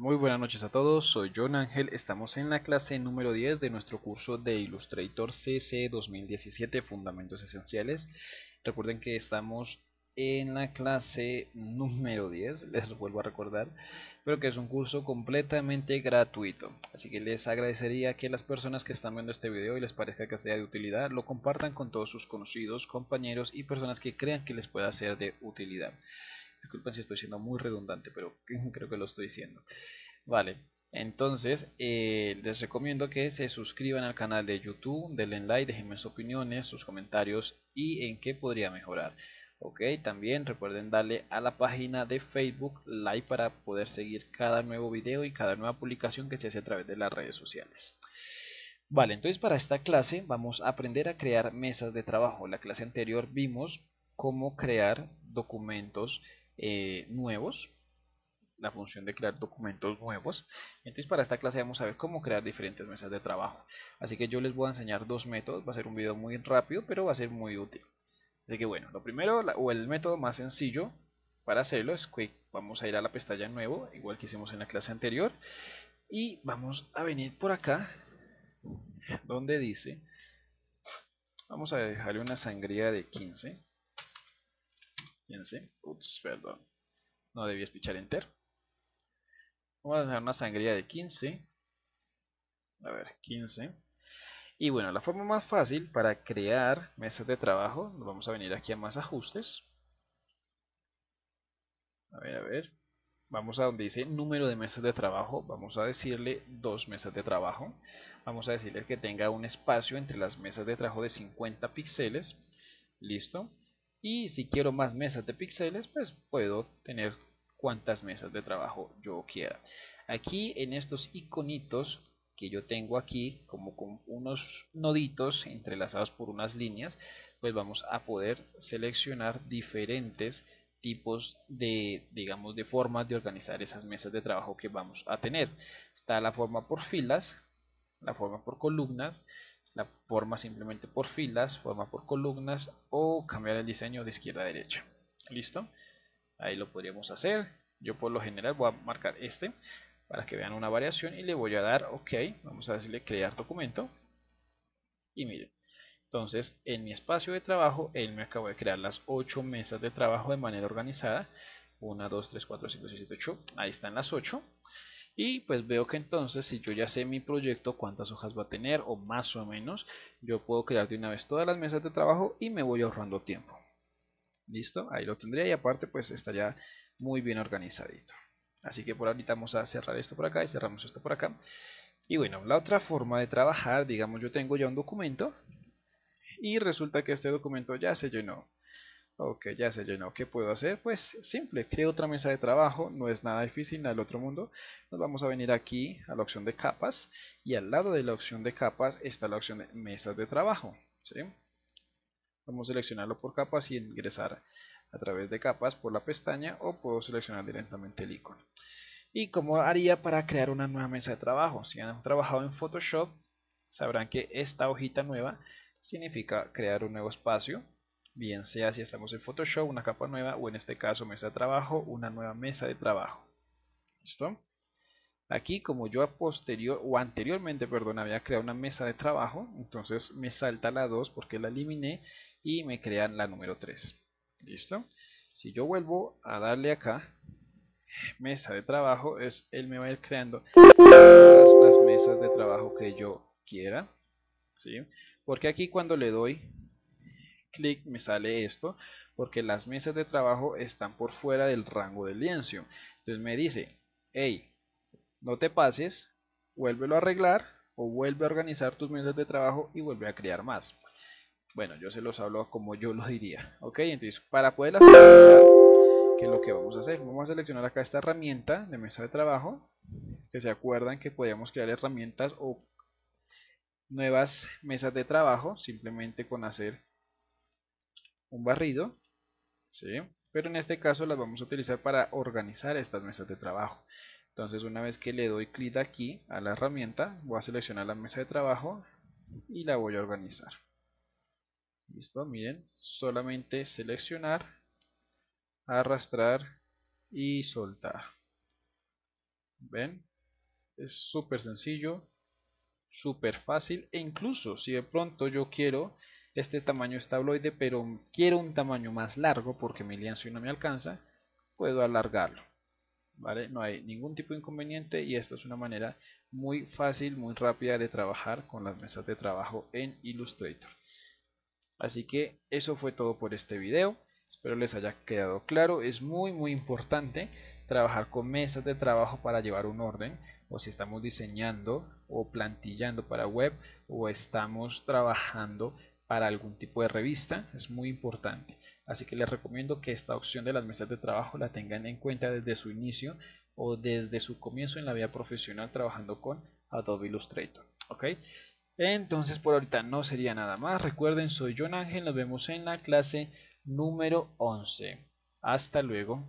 Muy buenas noches a todos, soy John Ángel, estamos en la clase número 10 de nuestro curso de Illustrator CC 2017 Fundamentos Esenciales. Recuerden que estamos en la clase número 10, les vuelvo a recordar, pero que es un curso completamente gratuito. Así que les agradecería que las personas que están viendo este video y les parezca que sea de utilidad, lo compartan con todos sus conocidos, compañeros y personas que crean que les pueda ser de utilidad. Disculpen si estoy siendo muy redundante, pero creo que lo estoy diciendo. Vale, entonces eh, les recomiendo que se suscriban al canal de YouTube, denle like, déjenme sus opiniones, sus comentarios y en qué podría mejorar. Ok, también recuerden darle a la página de Facebook like para poder seguir cada nuevo video y cada nueva publicación que se hace a través de las redes sociales. Vale, entonces para esta clase vamos a aprender a crear mesas de trabajo. En la clase anterior vimos cómo crear documentos eh, nuevos la función de crear documentos nuevos. Entonces para esta clase vamos a ver cómo crear diferentes mesas de trabajo. Así que yo les voy a enseñar dos métodos, va a ser un video muy rápido, pero va a ser muy útil. Así que bueno, lo primero, o el método más sencillo para hacerlo es quick. vamos a ir a la pestaña nuevo, igual que hicimos en la clase anterior, y vamos a venir por acá, donde dice, vamos a dejarle una sangría de 15, Fíjense. perdón. No debía escuchar enter. Vamos a dejar una sangría de 15. A ver, 15. Y bueno, la forma más fácil para crear mesas de trabajo, vamos a venir aquí a más ajustes. A ver, a ver. Vamos a donde dice número de mesas de trabajo. Vamos a decirle dos mesas de trabajo. Vamos a decirle que tenga un espacio entre las mesas de trabajo de 50 píxeles. Listo. Y si quiero más mesas de píxeles, pues puedo tener cuantas mesas de trabajo yo quiera. Aquí en estos iconitos que yo tengo aquí, como con unos noditos entrelazados por unas líneas, pues vamos a poder seleccionar diferentes tipos de, digamos, de formas de organizar esas mesas de trabajo que vamos a tener. Está la forma por filas, la forma por columnas, la forma simplemente por filas, forma por columnas o cambiar el diseño de izquierda a derecha. ¿Listo? Ahí lo podríamos hacer. Yo por lo general voy a marcar este para que vean una variación y le voy a dar OK. Vamos a decirle crear documento. Y miren, entonces en mi espacio de trabajo él me acabó de crear las 8 mesas de trabajo de manera organizada. 1, 2, 3, 4, 5, 6, 7, 8. Ahí están las 8 y pues veo que entonces si yo ya sé mi proyecto cuántas hojas va a tener o más o menos yo puedo crear de una vez todas las mesas de trabajo y me voy ahorrando tiempo listo ahí lo tendría y aparte pues estaría muy bien organizadito así que por ahorita vamos a cerrar esto por acá y cerramos esto por acá y bueno la otra forma de trabajar digamos yo tengo ya un documento y resulta que este documento ya se llenó Ok, ya se llenó. ¿Qué puedo hacer? Pues simple, creo otra mesa de trabajo, no es nada difícil, nada del otro mundo. Nos vamos a venir aquí a la opción de capas y al lado de la opción de capas está la opción de mesas de trabajo. ¿sí? Vamos a seleccionarlo por capas y ingresar a través de capas por la pestaña o puedo seleccionar directamente el icono. ¿Y cómo haría para crear una nueva mesa de trabajo? Si han trabajado en Photoshop, sabrán que esta hojita nueva significa crear un nuevo espacio bien sea si estamos en Photoshop, una capa nueva o en este caso mesa de trabajo, una nueva mesa de trabajo. ¿Listo? Aquí como yo a posterior o anteriormente, perdón, había creado una mesa de trabajo, entonces me salta la 2 porque la eliminé y me crean la número 3. ¿Listo? Si yo vuelvo a darle acá, mesa de trabajo, es, él me va a ir creando todas las mesas de trabajo que yo quiera. ¿sí? Porque aquí cuando le doy clic me sale esto, porque las mesas de trabajo están por fuera del rango del lienzo. Entonces me dice, hey, no te pases, vuélvelo a arreglar o vuelve a organizar tus mesas de trabajo y vuelve a crear más. Bueno, yo se los hablo como yo lo diría. Ok, entonces para poder organizar, que es lo que vamos a hacer? Vamos a seleccionar acá esta herramienta de mesa de trabajo, que se acuerdan que podíamos crear herramientas o nuevas mesas de trabajo simplemente con hacer un barrido, ¿sí? pero en este caso las vamos a utilizar para organizar estas mesas de trabajo. Entonces una vez que le doy clic aquí a la herramienta, voy a seleccionar la mesa de trabajo y la voy a organizar. Listo, miren, solamente seleccionar, arrastrar y soltar. ¿Ven? Es súper sencillo, súper fácil e incluso si de pronto yo quiero este tamaño es tabloide, pero quiero un tamaño más largo porque mi lienzo no me alcanza. Puedo alargarlo. ¿Vale? No hay ningún tipo de inconveniente y esta es una manera muy fácil, muy rápida de trabajar con las mesas de trabajo en Illustrator. Así que eso fue todo por este video. Espero les haya quedado claro. Es muy muy importante trabajar con mesas de trabajo para llevar un orden. O si estamos diseñando o plantillando para web o estamos trabajando para algún tipo de revista es muy importante. Así que les recomiendo que esta opción de las mesas de trabajo la tengan en cuenta desde su inicio o desde su comienzo en la vida profesional trabajando con Adobe Illustrator. ¿ok? Entonces por ahorita no sería nada más. Recuerden, soy John Ángel, nos vemos en la clase número 11. Hasta luego.